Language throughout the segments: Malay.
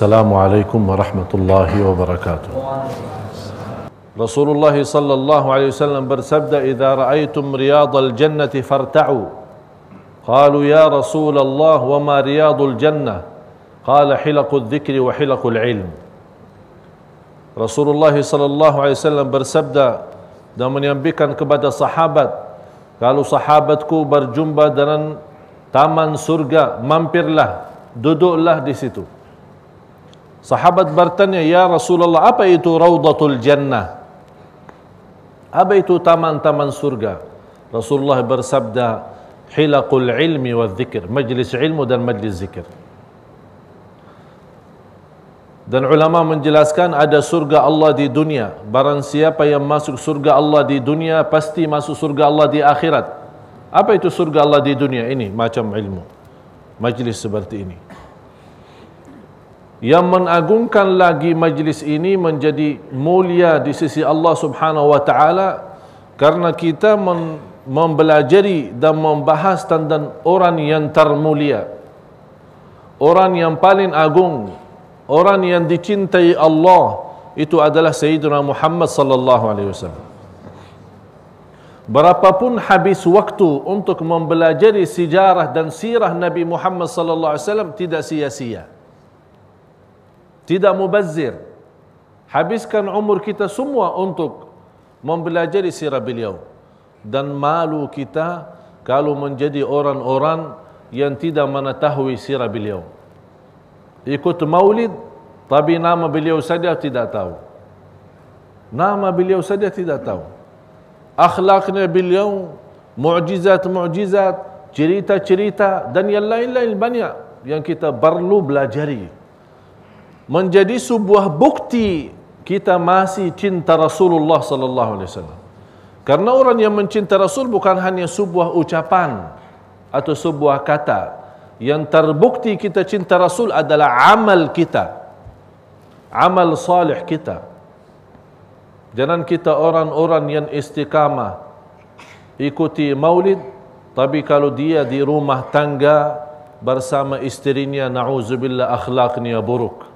السلام عليكم ورحمة الله وبركاته رسول الله صلى الله عليه وسلم bersabda إذا رأيتم رياض الجنة فارتعوا قالوا يا رسول الله وما رياض الجنة قال حلق الذكر وحلق العلم رسول الله صلى الله عليه وسلم bersabda كبدا menyampaikan قالوا صحابتكو برجنبا دنن تامن سرقا منبر له mampirlah له دي situ Sahabat bertanya, "Ya Rasulullah, apa itu Raudhatul Jannah?" Apa itu taman-taman surga? Rasulullah bersabda, "Hilaqul ilmi wa dzikr, majlis ilmu dan majlis zikir." Dan ulama menjelaskan ada surga Allah di dunia. Barang siapa yang masuk surga Allah di dunia, pasti masuk surga Allah di akhirat. Apa itu surga Allah di dunia ini? Macam ilmu. Majlis seperti ini yang mengagungkan lagi majlis ini menjadi mulia di sisi Allah Subhanahu wa taala karena kita mem- mempelajari dan membahas tentang orang yang termulia orang yang paling agung orang yang dicintai Allah itu adalah Sayyidina Muhammad sallallahu alaihi wasallam Berapapun habis waktu untuk mempelajari sejarah dan sirah Nabi Muhammad sallallahu alaihi wasallam tidak sia-sia tidak mubazir habiskan umur kita semua untuk mempelajari sirah beliau dan malu kita kalau menjadi orang-orang yang tidak mengetahui sirah beliau ikut maulid tapi nama beliau saja tidak tahu nama beliau saja tidak tahu akhlaknya beliau mu'jizat-mu'jizat cerita-cerita dan yang lain-lain banyak yang kita perlu belajari menjadi sebuah bukti kita masih cinta Rasulullah sallallahu alaihi wasallam. Karena orang yang mencinta Rasul bukan hanya sebuah ucapan atau sebuah kata. Yang terbukti kita cinta Rasul adalah amal kita. Amal salih kita. Jangan kita orang-orang yang istiqamah ikuti maulid tapi kalau dia di rumah tangga bersama isterinya na'udzubillah akhlaknya buruk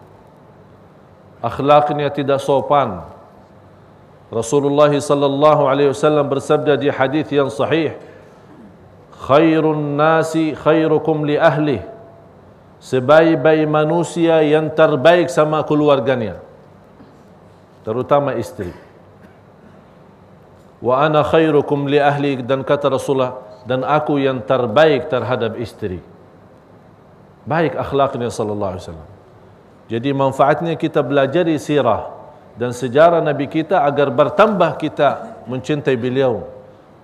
akhlaknya tidak sopan. Rasulullah sallallahu alaihi wasallam bersabda di hadis yang sahih, "Khairun nasi khairukum li ahli." Sebaik-baik manusia yang terbaik sama keluarganya. Terutama istri. "Wa ana khairukum li ahli" dan kata Rasulullah, "Dan aku yang terbaik terhadap istri." Baik akhlaknya sallallahu alaihi wasallam. Jadi manfaatnya kita belajar sirah dan sejarah Nabi kita agar bertambah kita mencintai beliau.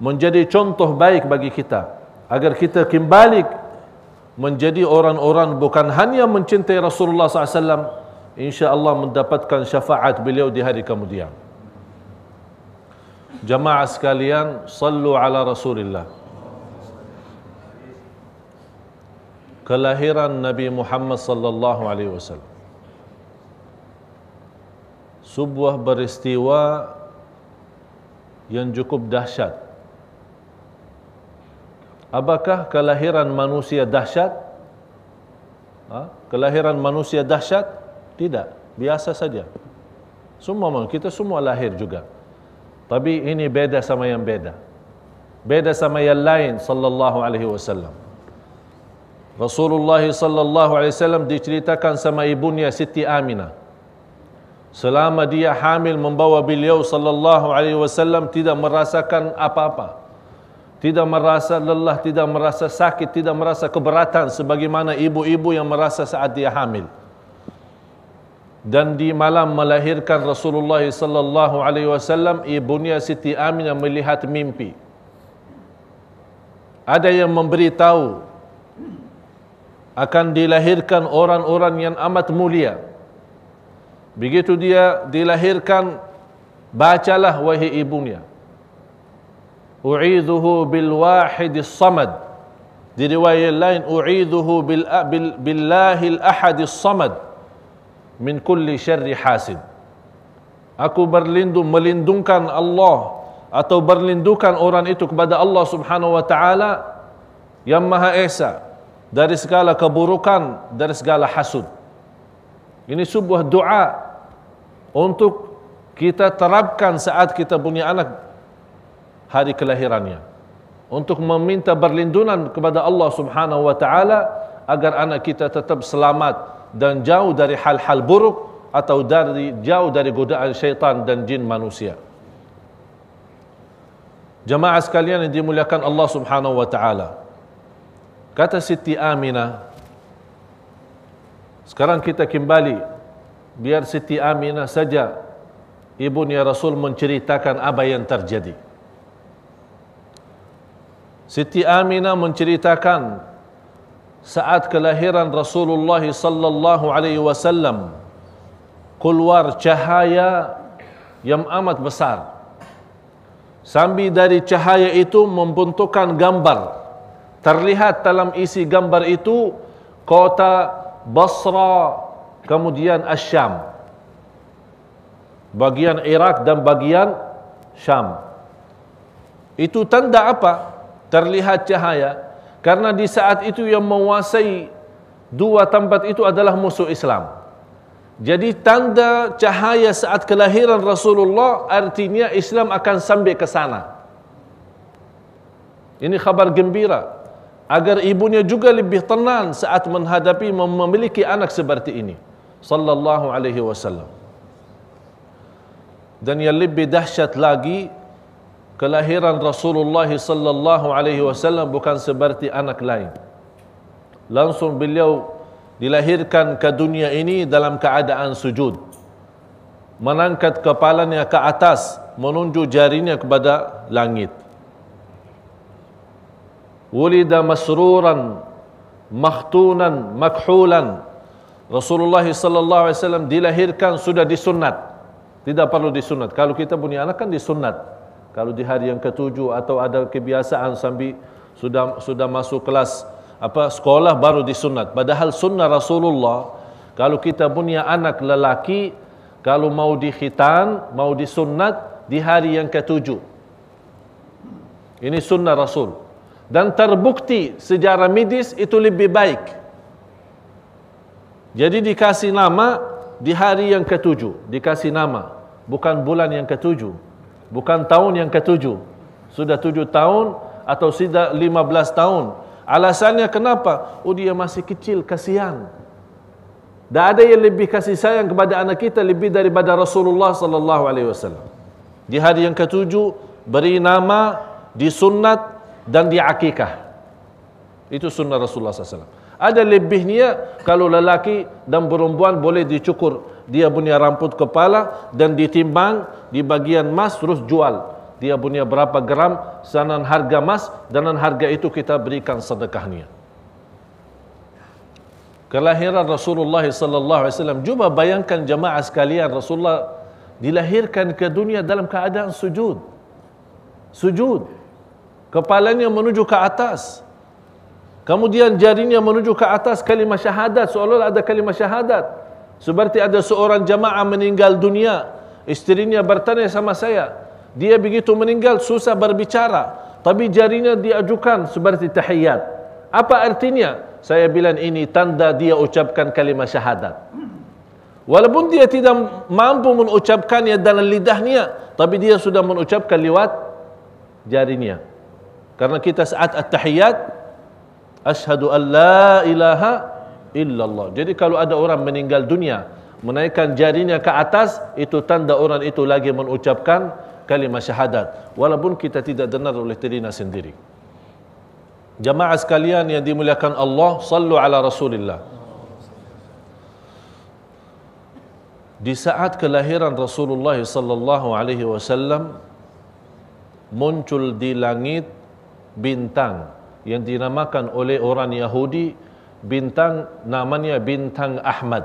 Menjadi contoh baik bagi kita. Agar kita kembali menjadi orang-orang bukan hanya mencintai Rasulullah SAW. InsyaAllah mendapatkan syafaat beliau di hari kemudian. Jemaah sekalian, sallu ala Rasulullah. Kelahiran Nabi Muhammad sallallahu alaihi wasallam sebuah peristiwa yang cukup dahsyat. Apakah kelahiran manusia dahsyat? Ha? Kelahiran manusia dahsyat? Tidak, biasa saja. Semua kita semua lahir juga. Tapi ini beda sama yang beda. Beda sama yang lain sallallahu alaihi wasallam. Rasulullah sallallahu alaihi wasallam diceritakan sama ibunya Siti Aminah selama dia hamil membawa beliau sallallahu alaihi wasallam tidak merasakan apa-apa tidak merasa lelah tidak merasa sakit tidak merasa keberatan sebagaimana ibu-ibu yang merasa saat dia hamil dan di malam melahirkan Rasulullah sallallahu alaihi wasallam ibunya Siti Aminah melihat mimpi ada yang memberitahu akan dilahirkan orang-orang yang amat mulia Begitu dia dilahirkan bacalah wahai ibunya. U'idhuhu bil wahid samad. Di riwayat lain u'idhuhu bil bil billahi al ahad samad min kulli syarri hasid. Aku berlindung melindungkan Allah atau berlindungkan orang itu kepada Allah Subhanahu wa taala yang Maha Esa dari segala keburukan dari segala hasud. Ini sebuah doa untuk kita terapkan saat kita punya anak hari kelahirannya. Untuk meminta perlindungan kepada Allah Subhanahu wa taala agar anak kita tetap selamat dan jauh dari hal-hal buruk atau dari jauh dari godaan syaitan dan jin manusia. Jemaah sekalian yang dimuliakan Allah Subhanahu wa taala. Kata Siti Aminah sekarang kita kembali biar Siti Aminah saja ibu Nya Rasul menceritakan apa yang terjadi. Siti Aminah menceritakan saat kelahiran Rasulullah sallallahu alaihi wasallam keluar cahaya yang amat besar. Sambil dari cahaya itu membentukkan gambar. Terlihat dalam isi gambar itu kota Basra kemudian Asyam bagian Iraq dan bagian Syam itu tanda apa terlihat cahaya karena di saat itu yang menguasai dua tempat itu adalah musuh Islam jadi tanda cahaya saat kelahiran Rasulullah artinya Islam akan sampai ke sana ini khabar gembira agar ibunya juga lebih tenang saat menghadapi memiliki anak seperti ini sallallahu alaihi wasallam dan yang lebih dahsyat lagi kelahiran Rasulullah sallallahu alaihi wasallam bukan seperti anak lain langsung beliau dilahirkan ke dunia ini dalam keadaan sujud menangkat kepalanya ke atas menunjuk jarinya kepada langit wulida masruran maktunan, makhulan Rasulullah sallallahu alaihi wasallam dilahirkan sudah disunat tidak perlu disunat kalau kita punya anak kan disunat kalau di hari yang ketujuh atau ada kebiasaan sambil sudah sudah masuk kelas apa sekolah baru disunat padahal sunnah Rasulullah kalau kita punya anak lelaki kalau mau dihitan, mau disunat di hari yang ketujuh ini sunnah Rasul dan terbukti sejarah medis itu lebih baik. Jadi dikasih nama di hari yang ketujuh, dikasih nama bukan bulan yang ketujuh, bukan tahun yang ketujuh. Sudah tujuh tahun atau sudah lima belas tahun. Alasannya kenapa? Oh dia masih kecil, kasihan. Tak ada yang lebih kasih sayang kepada anak kita lebih daripada Rasulullah sallallahu alaihi wasallam. Di hari yang ketujuh beri nama di sunnat dan diakikah. Itu sunnah Rasulullah SAW. Ada lebihnya kalau lelaki dan perempuan boleh dicukur dia punya rambut kepala dan ditimbang di bagian emas terus jual. Dia punya berapa gram dan harga emas dan harga itu kita berikan sedekahnya. Kelahiran Rasulullah sallallahu alaihi wasallam cuba bayangkan jemaah sekalian Rasulullah dilahirkan ke dunia dalam keadaan sujud. Sujud kepalanya menuju ke atas kemudian jarinya menuju ke atas kalimah syahadat seolah-olah ada kalimah syahadat seperti ada seorang jamaah meninggal dunia isterinya bertanya sama saya dia begitu meninggal susah berbicara tapi jarinya diajukan seperti tahiyat apa artinya saya bilang ini tanda dia ucapkan kalimah syahadat walaupun dia tidak mampu mengucapkannya dalam lidahnya tapi dia sudah mengucapkan lewat jarinya Karena kita saat at-tahiyat asyhadu an la ilaha illallah. Jadi kalau ada orang meninggal dunia menaikkan jarinya ke atas itu tanda orang itu lagi mengucapkan kalimah syahadat walaupun kita tidak dengar oleh telinga sendiri. Jemaah sekalian yang dimuliakan Allah, sallu ala Rasulillah. Di saat kelahiran Rasulullah sallallahu alaihi wasallam muncul di langit bintang yang dinamakan oleh orang Yahudi bintang namanya bintang Ahmad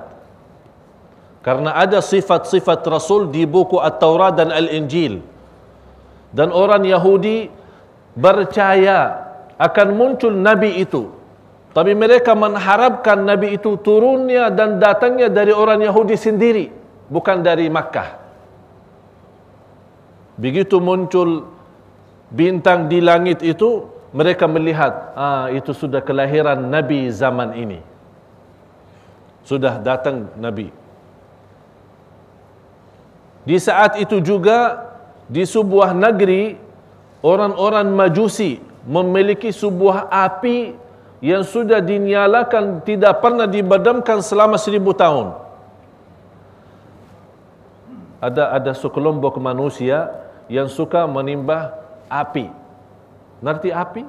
karena ada sifat-sifat Rasul di buku At-Taurat dan Al-Injil dan orang Yahudi percaya akan muncul Nabi itu tapi mereka mengharapkan Nabi itu turunnya dan datangnya dari orang Yahudi sendiri bukan dari Makkah begitu muncul bintang di langit itu mereka melihat ah itu sudah kelahiran nabi zaman ini sudah datang nabi di saat itu juga di sebuah negeri orang-orang majusi memiliki sebuah api yang sudah dinyalakan tidak pernah dibadamkan selama seribu tahun ada ada sekelompok manusia yang suka menimbah api. Nanti api?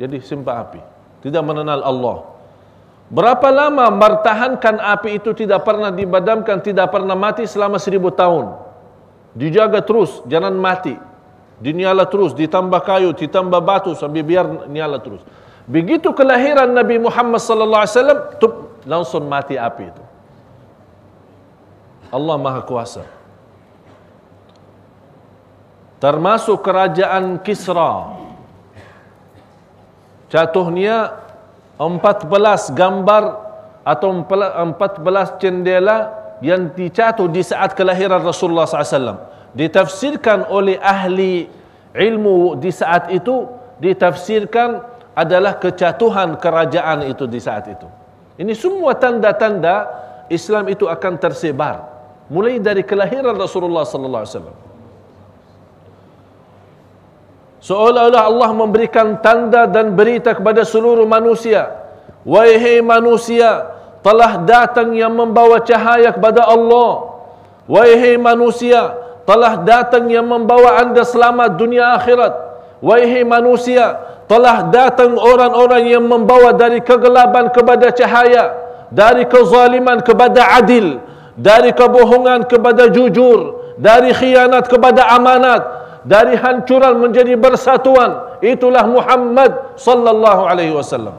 Jadi simpan api. Tidak mengenal Allah. Berapa lama mertahankan api itu tidak pernah dibadamkan, tidak pernah mati selama seribu tahun. Dijaga terus, jangan mati. Dinyala terus, ditambah kayu, ditambah batu, sampai biar nyala terus. Begitu kelahiran Nabi Muhammad sallallahu alaihi wasallam, langsung mati api itu. Allah Maha Kuasa termasuk kerajaan Kisra jatuhnya 14 gambar atau 14 jendela yang dicatuh di saat kelahiran Rasulullah SAW ditafsirkan oleh ahli ilmu di saat itu ditafsirkan adalah kejatuhan kerajaan itu di saat itu ini semua tanda-tanda Islam itu akan tersebar mulai dari kelahiran Rasulullah sallallahu alaihi wasallam seolah-olah Allah memberikan tanda dan berita kepada seluruh manusia wahai manusia telah datang yang membawa cahaya kepada Allah wahai manusia telah datang yang membawa anda selamat dunia akhirat wahai manusia telah datang orang-orang yang membawa dari kegelapan kepada cahaya dari kezaliman kepada adil dari kebohongan kepada jujur dari khianat kepada amanat dari hancuran menjadi bersatuan itulah Muhammad sallallahu alaihi wasallam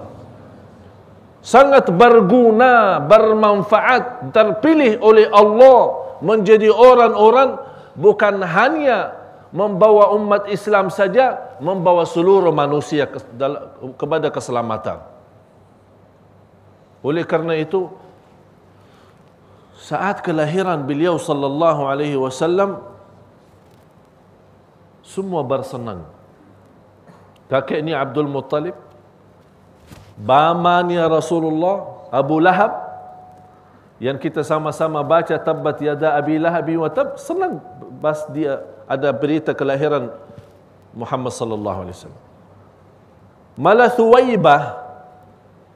sangat berguna bermanfaat terpilih oleh Allah menjadi orang-orang bukan hanya membawa umat Islam saja membawa seluruh manusia kepada keselamatan oleh kerana itu saat kelahiran beliau sallallahu alaihi wasallam semua bersenang. Kakek ni Abdul Muttalib. Bamani Rasulullah Abu Lahab yang kita sama-sama baca tabbat yada Abi Lahab wa tab senang bas dia ada berita kelahiran Muhammad sallallahu alaihi wasallam. Malah Suwaibah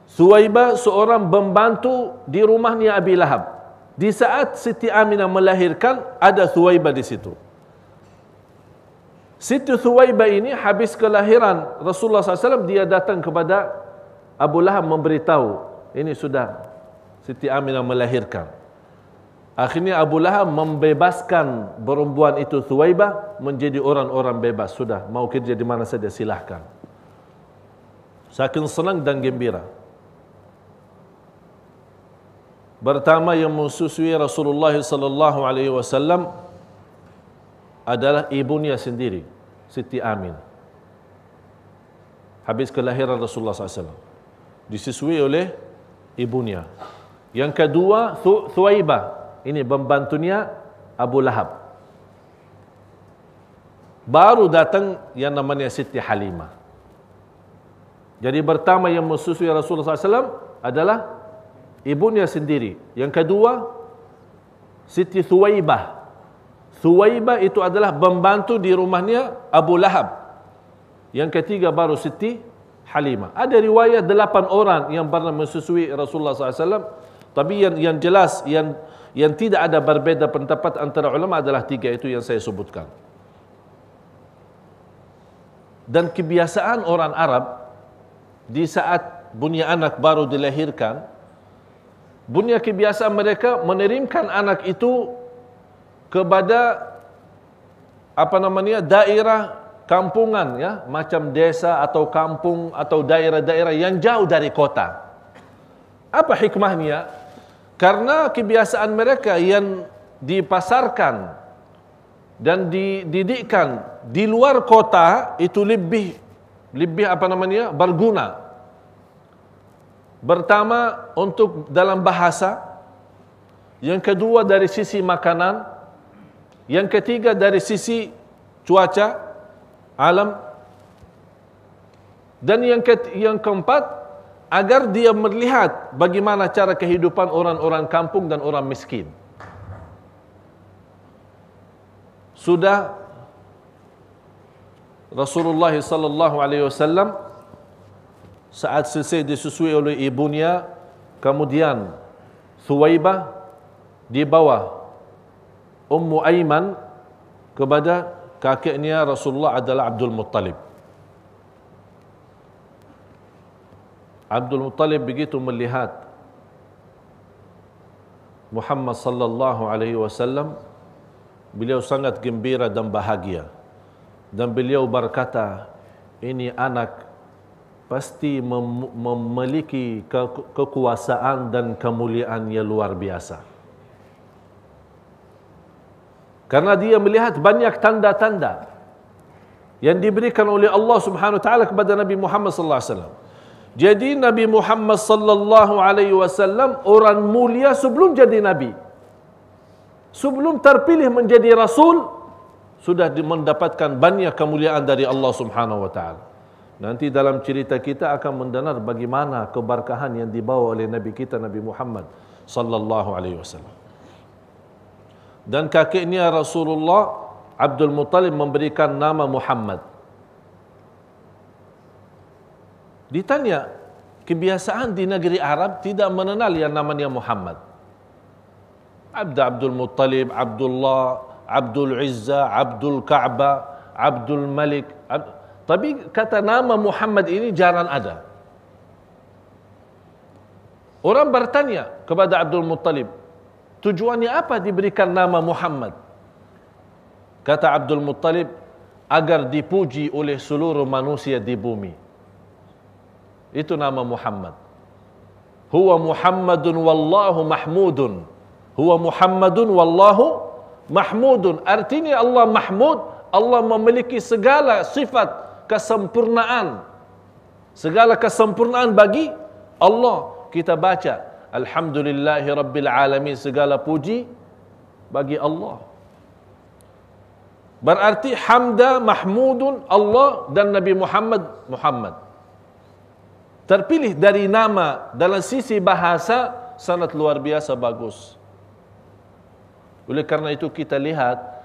Suwaibah seorang pembantu di rumahnya Abi Lahab. Di saat Siti Aminah melahirkan ada Suwaibah di situ. Siti Thuwaibah ini habis kelahiran Rasulullah SAW dia datang kepada Abu Lahab memberitahu ini sudah Siti Aminah melahirkan. Akhirnya Abu Lahab membebaskan perempuan itu Thuwaibah menjadi orang-orang bebas sudah mau kerja di mana saja silakan. Sakin senang dan gembira. Pertama yang mensusui Rasulullah sallallahu alaihi wasallam adalah ibunya sendiri, Siti Amin. Habis kelahiran Rasulullah SAW. Disusui oleh ibunya. Yang kedua, Thuwaibah. Ini pembantunya Abu Lahab. Baru datang yang namanya Siti Halimah. Jadi pertama yang menyusui Rasulullah SAW adalah ibunya sendiri. Yang kedua, Siti Thuwaibah. Suwaibah itu adalah membantu di rumahnya Abu Lahab. Yang ketiga baru Siti Halimah. Ada riwayat delapan orang yang pernah mensusui Rasulullah SAW. Tapi yang, yang jelas, yang yang tidak ada berbeda pendapat antara ulama adalah tiga itu yang saya sebutkan. Dan kebiasaan orang Arab di saat bunyi anak baru dilahirkan, bunyi kebiasaan mereka menerimkan anak itu kepada apa namanya daerah kampungan ya, macam desa atau kampung atau daerah-daerah yang jauh dari kota. Apa hikmahnya? Karena kebiasaan mereka yang dipasarkan dan dididikkan di luar kota itu lebih lebih apa namanya? berguna. Pertama untuk dalam bahasa, yang kedua dari sisi makanan, Yang ketiga dari sisi cuaca alam dan yang ke yang keempat agar dia melihat bagaimana cara kehidupan orang-orang kampung dan orang miskin. Sudah Rasulullah sallallahu alaihi wasallam saat selesai disusui oleh ibunya kemudian Suwaibah dibawa Ummu Aiman kepada kakeknya Rasulullah adalah Abdul Muttalib. Abdul Muttalib begitu melihat Muhammad sallallahu alaihi wasallam beliau sangat gembira dan bahagia dan beliau berkata ini anak pasti mem memiliki ke kekuasaan dan kemuliaan yang luar biasa. Karena dia melihat banyak tanda-tanda yang diberikan oleh Allah Subhanahu wa taala kepada Nabi Muhammad sallallahu alaihi wasallam. Jadi Nabi Muhammad sallallahu alaihi wasallam orang mulia sebelum jadi nabi. Sebelum terpilih menjadi rasul sudah mendapatkan banyak kemuliaan dari Allah Subhanahu wa taala. Nanti dalam cerita kita akan mendengar bagaimana keberkahan yang dibawa oleh nabi kita Nabi Muhammad sallallahu alaihi wasallam dan kakeknya Rasulullah Abdul Muttalib memberikan nama Muhammad. Ditanya, kebiasaan di negeri Arab tidak mengenal yang namanya Muhammad. Abdul Abdul Muttalib, Abdullah, Abdul Izza, Abdul Ka'ba, Abdul Malik. Ab... Tapi kata nama Muhammad ini jarang ada. Orang bertanya kepada Abdul Muttalib, tujuannya apa diberikan nama Muhammad kata Abdul Muttalib agar dipuji oleh seluruh manusia di bumi itu nama Muhammad huwa Muhammadun wallahu mahmudun huwa Muhammadun wallahu mahmudun artinya Allah mahmud Allah memiliki segala sifat kesempurnaan segala kesempurnaan bagi Allah kita baca Alhamdulillahi Rabbil Alamin segala puji bagi Allah berarti hamda mahmudun Allah dan Nabi Muhammad Muhammad terpilih dari nama dalam sisi bahasa sangat luar biasa bagus oleh karena itu kita lihat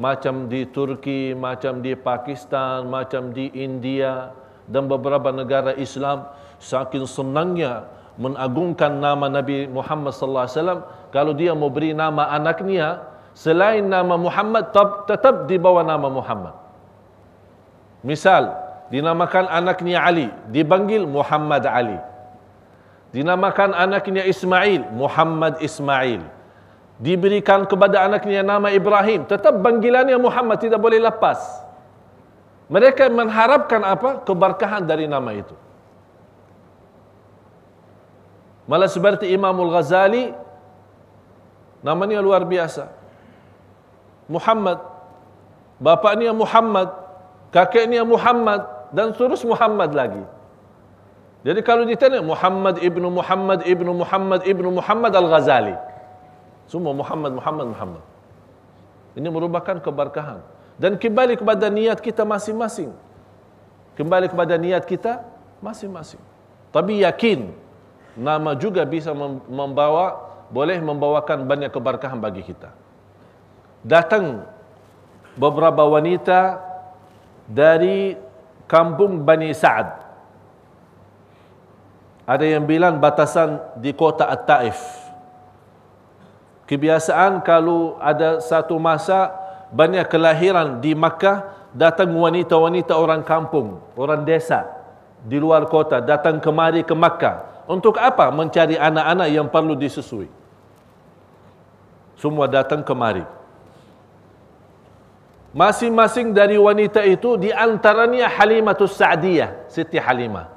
macam di Turki, macam di Pakistan, macam di India dan beberapa negara Islam saking senangnya menagungkan nama Nabi Muhammad sallallahu alaihi wasallam kalau dia mau beri nama anaknya selain nama Muhammad tetap, tetap di bawah nama Muhammad misal dinamakan anaknya Ali dipanggil Muhammad Ali dinamakan anaknya Ismail Muhammad Ismail diberikan kepada anaknya nama Ibrahim tetap panggilannya Muhammad tidak boleh lepas mereka mengharapkan apa keberkahan dari nama itu Malah seperti Imamul Ghazali namanya luar biasa. Muhammad bapaknya Muhammad, kakek kakeknya Muhammad dan terus Muhammad lagi. Jadi kalau ditanya Muhammad ibnu Muhammad ibnu Muhammad ibnu Muhammad Al Ghazali. Semua Muhammad Muhammad Muhammad. Ini merupakan keberkahan dan kembali kepada niat kita masing-masing. Kembali kepada niat kita masing-masing. Tapi yakin nama juga bisa membawa boleh membawakan banyak keberkahan bagi kita. Datang beberapa wanita dari kampung Bani Sa'ad. Ada yang bilang batasan di kota At-Taif. Kebiasaan kalau ada satu masa banyak kelahiran di Makkah datang wanita-wanita orang kampung, orang desa di luar kota datang kemari ke Makkah untuk apa mencari anak-anak yang perlu disusui? Semua datang kemari. Masing-masing dari wanita itu di antaranya Halimah Sa'diyah, Siti Halimah.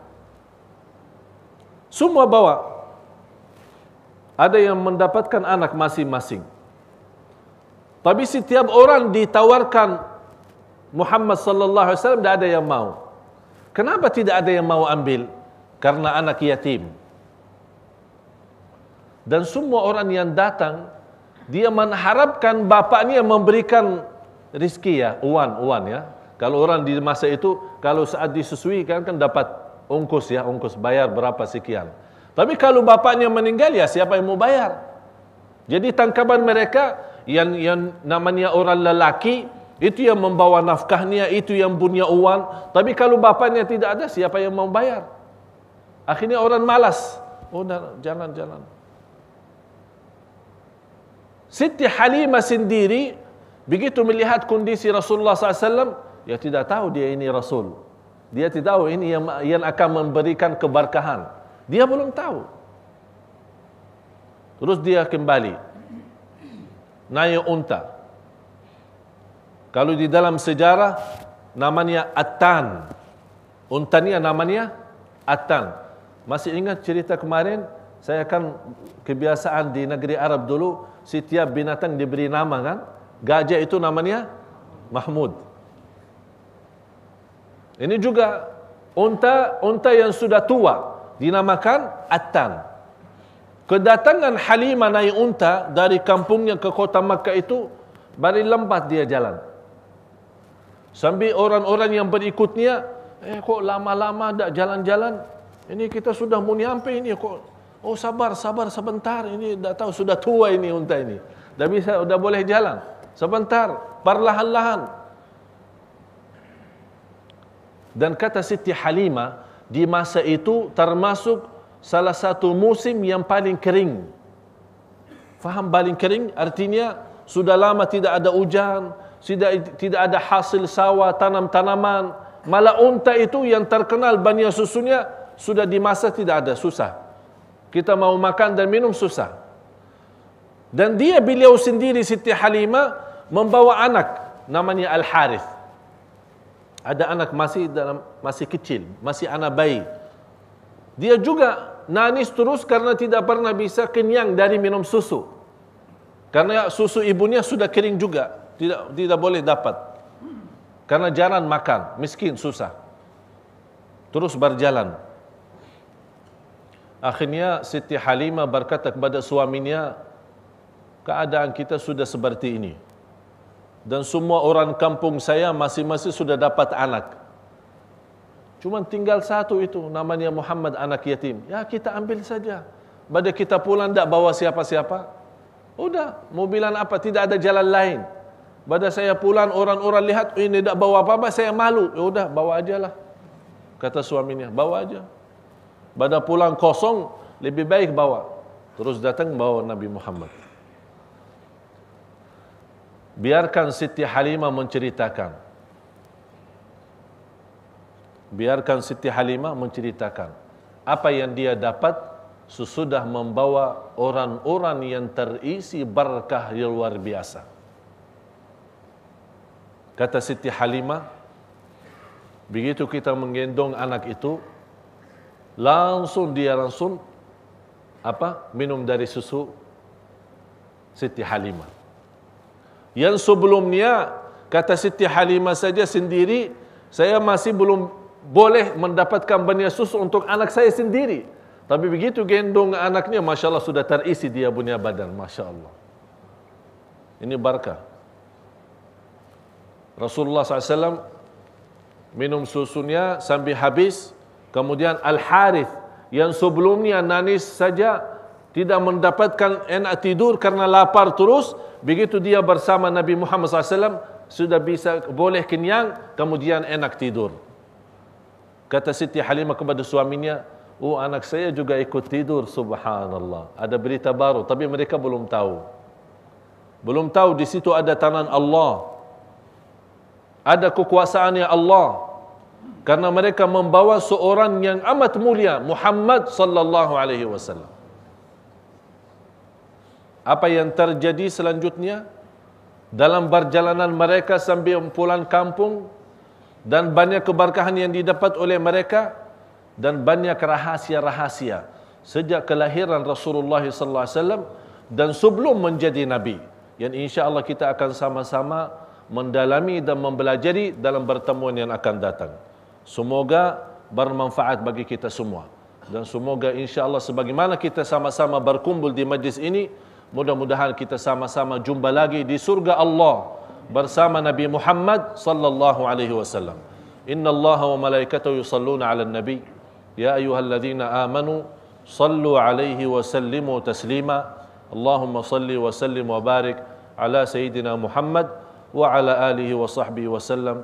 Semua bawa. Ada yang mendapatkan anak masing-masing. Tapi setiap orang ditawarkan Muhammad sallallahu alaihi wasallam tidak ada yang mau. Kenapa tidak ada yang mau ambil? Karena anak yatim dan semua orang yang datang dia mengharapkan bapaknya memberikan rizki ya uan uan ya kalau orang di masa itu kalau saat disusui kan kan dapat ungkus ya ungkus bayar berapa sekian tapi kalau bapaknya meninggal ya siapa yang mau bayar jadi tangkapan mereka yang yang namanya orang lelaki itu yang membawa nafkahnya itu yang punya uan tapi kalau bapaknya tidak ada siapa yang mau bayar akhirnya orang malas oh jangan jangan Siti Halimah sendiri begitu melihat kondisi Rasulullah SAW, dia tidak tahu dia ini Rasul. Dia tidak tahu ini yang, yang akan memberikan keberkahan. Dia belum tahu. Terus dia kembali. Naik unta. Kalau di dalam sejarah, namanya Atan. Untanya namanya Atan. Masih ingat cerita kemarin? Saya kan kebiasaan di negeri Arab dulu setiap binatang diberi nama kan. Gajah itu namanya Mahmud. Ini juga unta unta yang sudah tua dinamakan Atan. Kedatangan Halimah naik unta dari kampungnya ke kota Makkah itu baru lambat dia jalan. Sambil orang-orang yang berikutnya, eh kok lama-lama tak jalan-jalan? Ini kita sudah mau nyampe ini kok Oh sabar, sabar sebentar. Ini dah tahu sudah tua ini unta ini. Dah bisa, dah boleh jalan. Sebentar, perlahan-lahan. Dan kata Siti halima di masa itu termasuk salah satu musim yang paling kering. Faham paling kering? Artinya sudah lama tidak ada hujan, tidak tidak ada hasil sawah, tanam-tanaman. Malah unta itu yang terkenal banyak susunya sudah di masa tidak ada susah. Kita mau makan dan minum susah. Dan dia beliau sendiri Siti Halima membawa anak namanya Al Harith. Ada anak masih dalam masih kecil, masih anak bayi. Dia juga nangis terus karena tidak pernah bisa kenyang dari minum susu. Karena susu ibunya sudah kering juga, tidak tidak boleh dapat. Karena jarang makan, miskin, susah. Terus berjalan. Akhirnya Siti Halimah berkata kepada suaminya, keadaan kita sudah seperti ini. Dan semua orang kampung saya masing-masing sudah dapat anak. Cuma tinggal satu itu, namanya Muhammad anak yatim. Ya kita ambil saja. Bada kita pulang tak bawa siapa-siapa. Udah, mobilan apa, tidak ada jalan lain. Bada saya pulang, orang-orang lihat oh, ini tak bawa apa-apa, saya malu. Ya udah, bawa aja lah. Kata suaminya, bawa aja. Bila pulang kosong, lebih baik bawa. Terus datang bawa Nabi Muhammad. Biarkan Siti Halimah menceritakan. Biarkan Siti Halimah menceritakan. Apa yang dia dapat sesudah membawa orang-orang yang terisi berkah yang luar biasa. Kata Siti Halimah, begitu kita menggendong anak itu, langsung dia langsung apa minum dari susu Siti Halimah yang sebelumnya kata Siti Halimah saja sendiri saya masih belum boleh mendapatkan benih susu untuk anak saya sendiri tapi begitu gendong anaknya Masya Allah sudah terisi dia punya badan Masya Allah ini barakah Rasulullah SAW minum susunya sambil habis Kemudian Al-Harith yang sebelumnya nangis saja tidak mendapatkan enak tidur karena lapar terus. Begitu dia bersama Nabi Muhammad SAW sudah bisa boleh kenyang kemudian enak tidur. Kata Siti Halimah kepada suaminya, Oh anak saya juga ikut tidur subhanallah. Ada berita baru tapi mereka belum tahu. Belum tahu di situ ada tangan Allah. Ada kekuasaannya Allah karena mereka membawa seorang yang amat mulia Muhammad sallallahu alaihi wasallam apa yang terjadi selanjutnya dalam perjalanan mereka sambil pulang kampung dan banyak keberkahan yang didapat oleh mereka dan banyak rahasia-rahasia sejak kelahiran Rasulullah sallallahu alaihi wasallam dan sebelum menjadi nabi yang insya-Allah kita akan sama-sama mendalami dan mempelajari dalam pertemuan yang akan datang. Semoga bermanfaat bagi kita semua dan semoga insya-Allah sebagaimana kita sama-sama berkumpul di majlis ini, mudah-mudahan kita sama-sama jumpa lagi di surga Allah bersama Nabi Muhammad sallallahu alaihi wasallam. Inna Allah wa malaikatahu yusalluna 'alan nabi. Ya ayuhal ayyuhalladzina amanu sallu 'alaihi wa sallimu taslima. Allahumma salli wa sallim wa barik ala sayyidina Muhammad wa ala alihi wa sahbihi wa sallam.